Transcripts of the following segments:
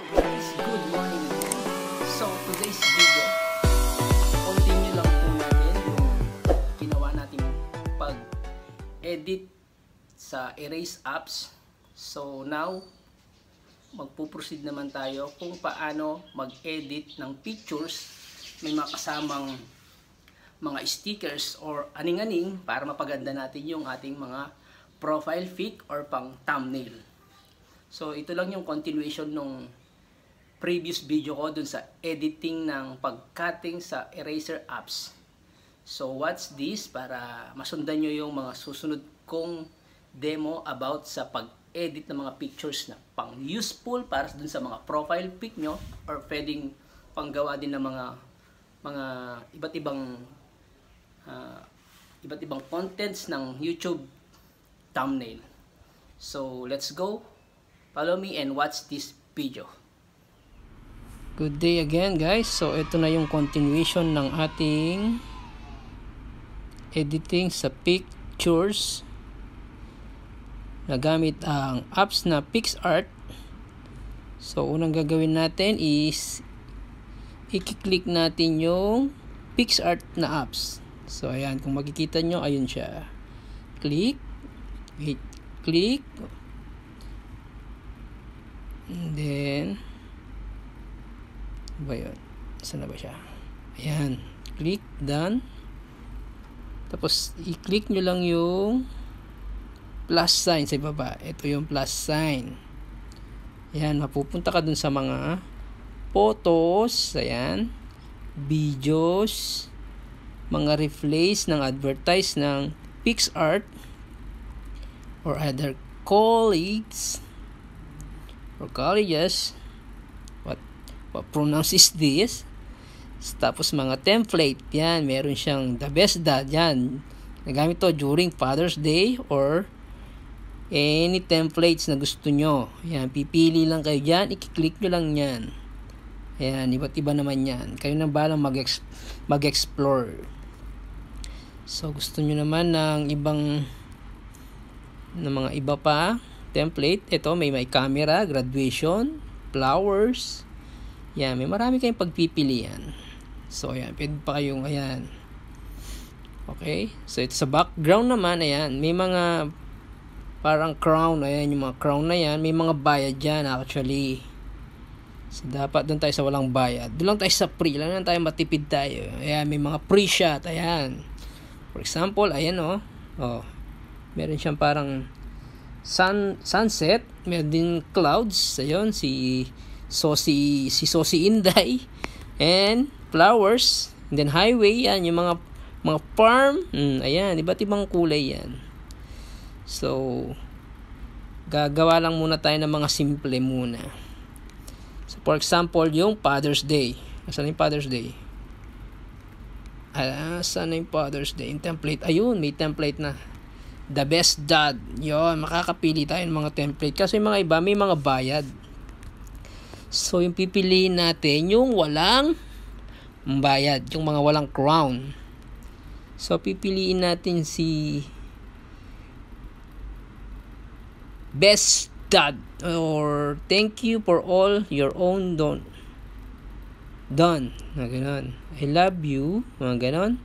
Hello good morning So today's video Continue lang po natin yung ginawa natin pag-edit sa erase apps So now magpo-proceed naman tayo kung paano mag-edit ng pictures may makasamang mga stickers or aning-aning para mapaganda natin yung ating mga profile pic or pang thumbnail. So, ito lang yung continuation nung previous video ko dun sa editing ng pag sa eraser apps. So watch this para masundan nyo yung mga susunod kong demo about sa pag-edit ng mga pictures na pang-useful para dun sa mga profile pic nyo or pwedeng panggawa din ng mga mga iba't ibang uh, iba't ibang contents ng YouTube thumbnail. So let's go. Follow me and watch this video. Good day again guys. So ito na yung continuation ng ating editing sa pictures na gamit ang apps na PixArt. So unang gagawin natin is i-click natin yung PixArt na apps. So ayan, kung makikita nyo, ayun siya. Click, click, and then ba yun? Saan na ba siya? Ayan. Click, done. Tapos, i-click nyo lang yung plus sign sa ibaba. Ito yung plus sign. Ayan, mapupunta ka dun sa mga photos, ayan, videos, mga replays ng advertise ng PixArt or other colleagues or colleges pronounces this. Tapos mga template, yan, meron siyang the best dad, yan. Nagamit to during Father's Day or any templates na gusto nyo. Yan, pipili lang kayo dyan, i-click nyo lang yan. Ayan, iba't iba naman yan. Kayo na balang mag mag-explore. So, gusto nyo naman ng ibang ng mga iba pa template. Ito, may may camera, graduation, flowers, yan, may marami kayong pagpipilian. So, ayan, pwede pa kayong, ayan. Okay? So, ito sa background naman, ayan, may mga parang crown, ayan, yung mga crown na yan. May mga bayad dyan, actually. So, dapat doon tayo sa walang bayad. Doon lang tayo sa pre, lang lang tayo matipid tayo. Ayan, may mga pre-shot, ayan. For example, ayan, oh. Oh, meron siyang parang sun, sunset, meron din clouds, ayun, si So si si Sosi Inday and flowers, and then highway yan yung mga mga farm. Mm, ayan, iba't ibang kulay yan. So gagawa lang muna tayo ng mga simple muna. So for example, yung Father's Day. Asan yung Father's Day? Ah, asan na yung Father's Day? Yung template. Ayun, may template na. The best dad. Yun, makakapili tayo ng mga template. Kasi mga iba, may mga bayad. So, yung pipiliin natin, yung walang bayad, yung mga walang crown. So, pipiliin natin si Best Dad or thank you for all your own don done. Mga ganon. I love you. Mga ganon.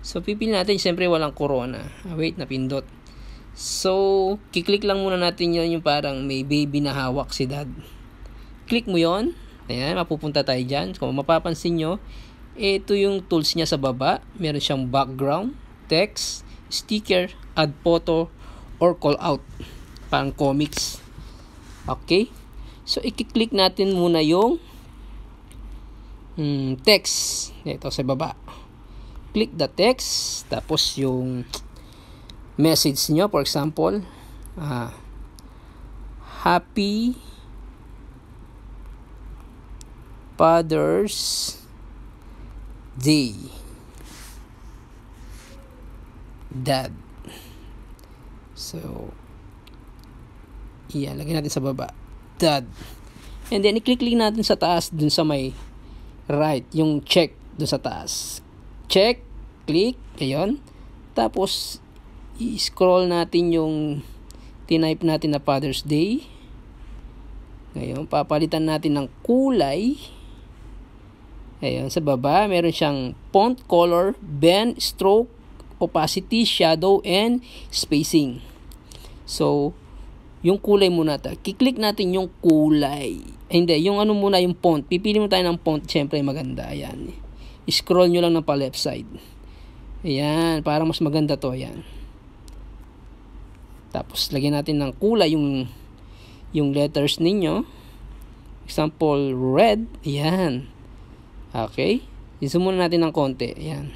So, pipiliin natin. syempre walang corona. Ah, wait, napindot. So, kiklik lang muna natin yun yung parang may baby na hawak si dad click mo yon ayan mapupunta tayo dyan kung mapapansin nyo ito yung tools niya sa baba meron siyang background text sticker add photo or call out parang comics okay so i-click natin muna yung hmm, text ito sa baba click the text tapos yung message nyo for example ah, happy Father's Day. Dad. So, iyan, natin sa baba. Dad. And then, i-click link natin sa taas dun sa may right, yung check dun sa taas. Check, click, ayun. Tapos, i-scroll natin yung tinype natin na Father's Day. Ngayon, papalitan natin ng kulay. Ayan, sa baba, meron siyang font color, bend, stroke, opacity, shadow, and spacing. So, yung kulay muna ta. Kiklik natin yung kulay. Ay, hindi, yung ano muna, yung font. Pipili mo tayo ng font, syempre maganda. Ayan. Scroll nyo lang ng pa left side. Ayan, para mas maganda to. Ayan. Tapos, lagyan natin ng kulay yung, yung letters ninyo. Example, red. Ayan. Okay? I-zoom muna natin ng konti. Ayan.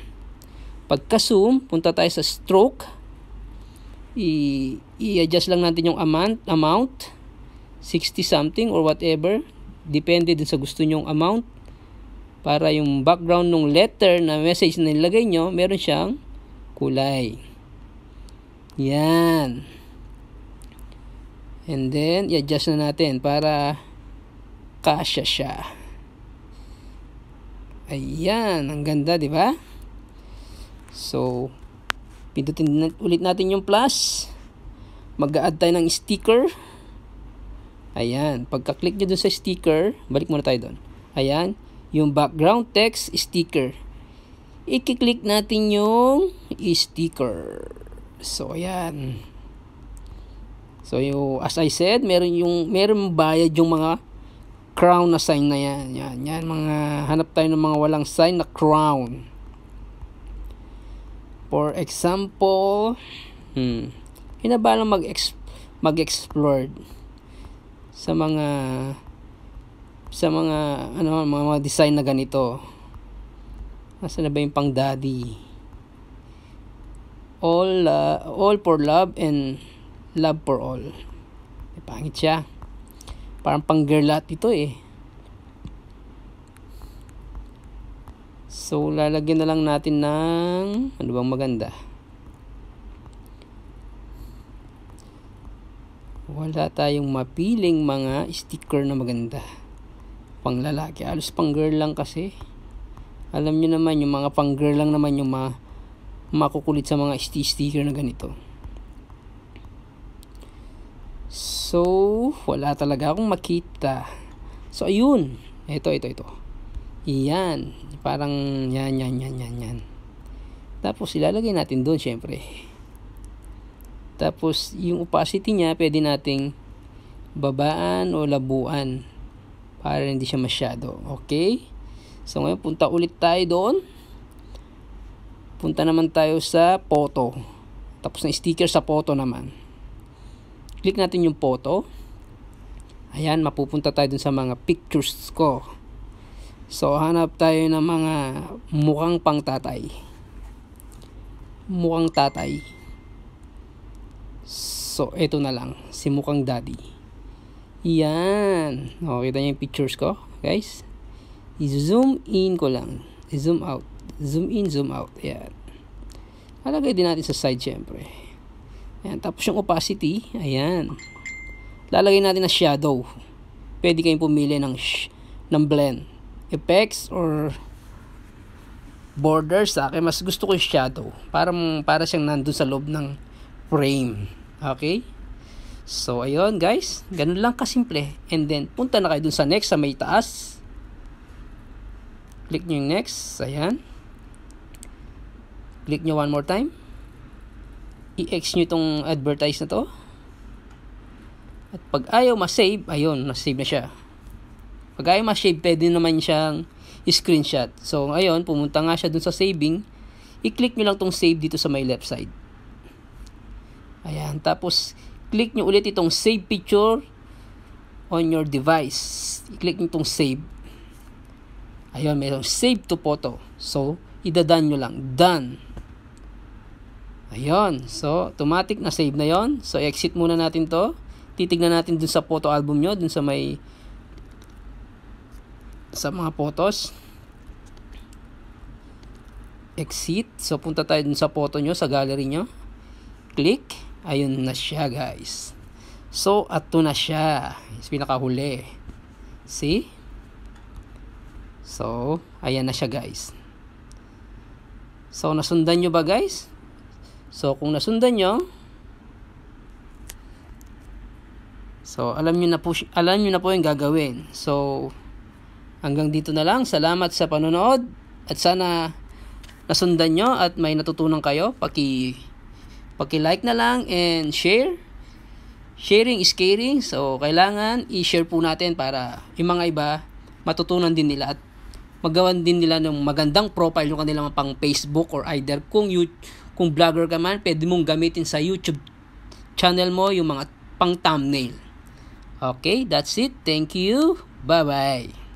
Pagka-zoom, punta tayo sa stroke. I-adjust lang natin yung amount, amount 60 something or whatever. Depende din sa gusto nyong amount. Para yung background ng letter na message na nilagay nyo, meron siyang kulay. Yan. And then, i-adjust na natin para kasya siya. Ayan, ang ganda, di ba? So, pindutin ulit natin yung plus. Mag-add tayo ng sticker. Ayan, pagka-click nyo dun sa sticker, balik muna tayo dun. Ayan, yung background text sticker. I-click natin yung sticker. So, ayan. So, yung, as I said, meron yung meron bayad yung mga crown na sign na yan. Yan, yan mga hanap tayo ng mga walang sign na crown. For example, hmm, hinabalang mag mag-explore sa mga sa mga ano mga, mga design na ganito. Nasaan na ba yung pang daddy? All uh, all for love and love for all. Pangit siya. Parang pang girl ito eh. So, lalagyan na lang natin ng ano bang maganda? Wala tayong mapiling mga sticker na maganda. Pang lalaki. Alos pang girl lang kasi. Alam nyo naman, yung mga pang girl lang naman yung ma makukulit sa mga sticker na ganito. So, wala talaga akong makita. So, ayun. Ito, ito, ito. Iyan. Parang yan, yan, yan, yan, yan. Tapos, ilalagay natin doon, syempre. Tapos, yung opacity niya, pwede nating babaan o labuan para hindi siya masyado. Okay? So, ngayon, punta ulit tayo doon. Punta naman tayo sa photo. Tapos na sticker sa photo naman click natin yung photo. Ayan, mapupunta tayo dun sa mga pictures ko. So, hanap tayo ng mga mukhang pang tatay. Mukhang tatay. So, eto na lang. Si mukhang daddy. Yan. O, kita niyo yung pictures ko, guys. I-zoom in ko lang. zoom out. Zoom in, zoom out. Yan. Alagay din natin sa side, syempre. Ayan, tapos yung opacity, ayan. Lalagay natin na shadow. Pwede kayong pumili ng ng blend. Effects or border sa akin, mas gusto ko yung shadow. Parang, para siyang nandoon sa loob ng frame. Okay? So, ayun guys. Ganun lang kasimple. And then, punta na kayo dun sa next, sa may taas. Click niyo yung next. Ayan. Click niyo one more time i-ex nyo itong advertise na to. At pag ayaw ma-save, ayun, na-save na siya. Pag ayaw ma-save, pwede naman siyang screenshot. So, ayun, pumunta nga siya dun sa saving. I-click nyo lang tong save dito sa my left side. Ayan, tapos click nyo ulit itong save picture on your device. I-click nyo itong save. Ayun, mayroong save to photo. So, idadan nyo lang. Done. Ayun. So, automatic na save na yon So, exit muna natin to. Titignan natin dun sa photo album nyo. Dun sa may sa mga photos. Exit. So, punta tayo dun sa photo nyo, sa gallery nyo. Click. Ayun na siya, guys. So, ato na siya. It's pinakahuli. See? So, ayan na siya, guys. So, nasundan nyo ba, guys? So, kung nasundan nyo, so, alam nyo na po, alam nyo na po yung gagawin. So, hanggang dito na lang. Salamat sa panonood at sana nasundan nyo at may natutunan kayo. Paki, paki-like na lang and share. Sharing is caring. So, kailangan i-share po natin para yung mga iba matutunan din nila at magawan din nila ng magandang profile yung kanilang pang Facebook or either kung you, kung vlogger ka man, pwede mong gamitin sa YouTube channel mo yung mga pang thumbnail. Okay, that's it. Thank you. Bye-bye.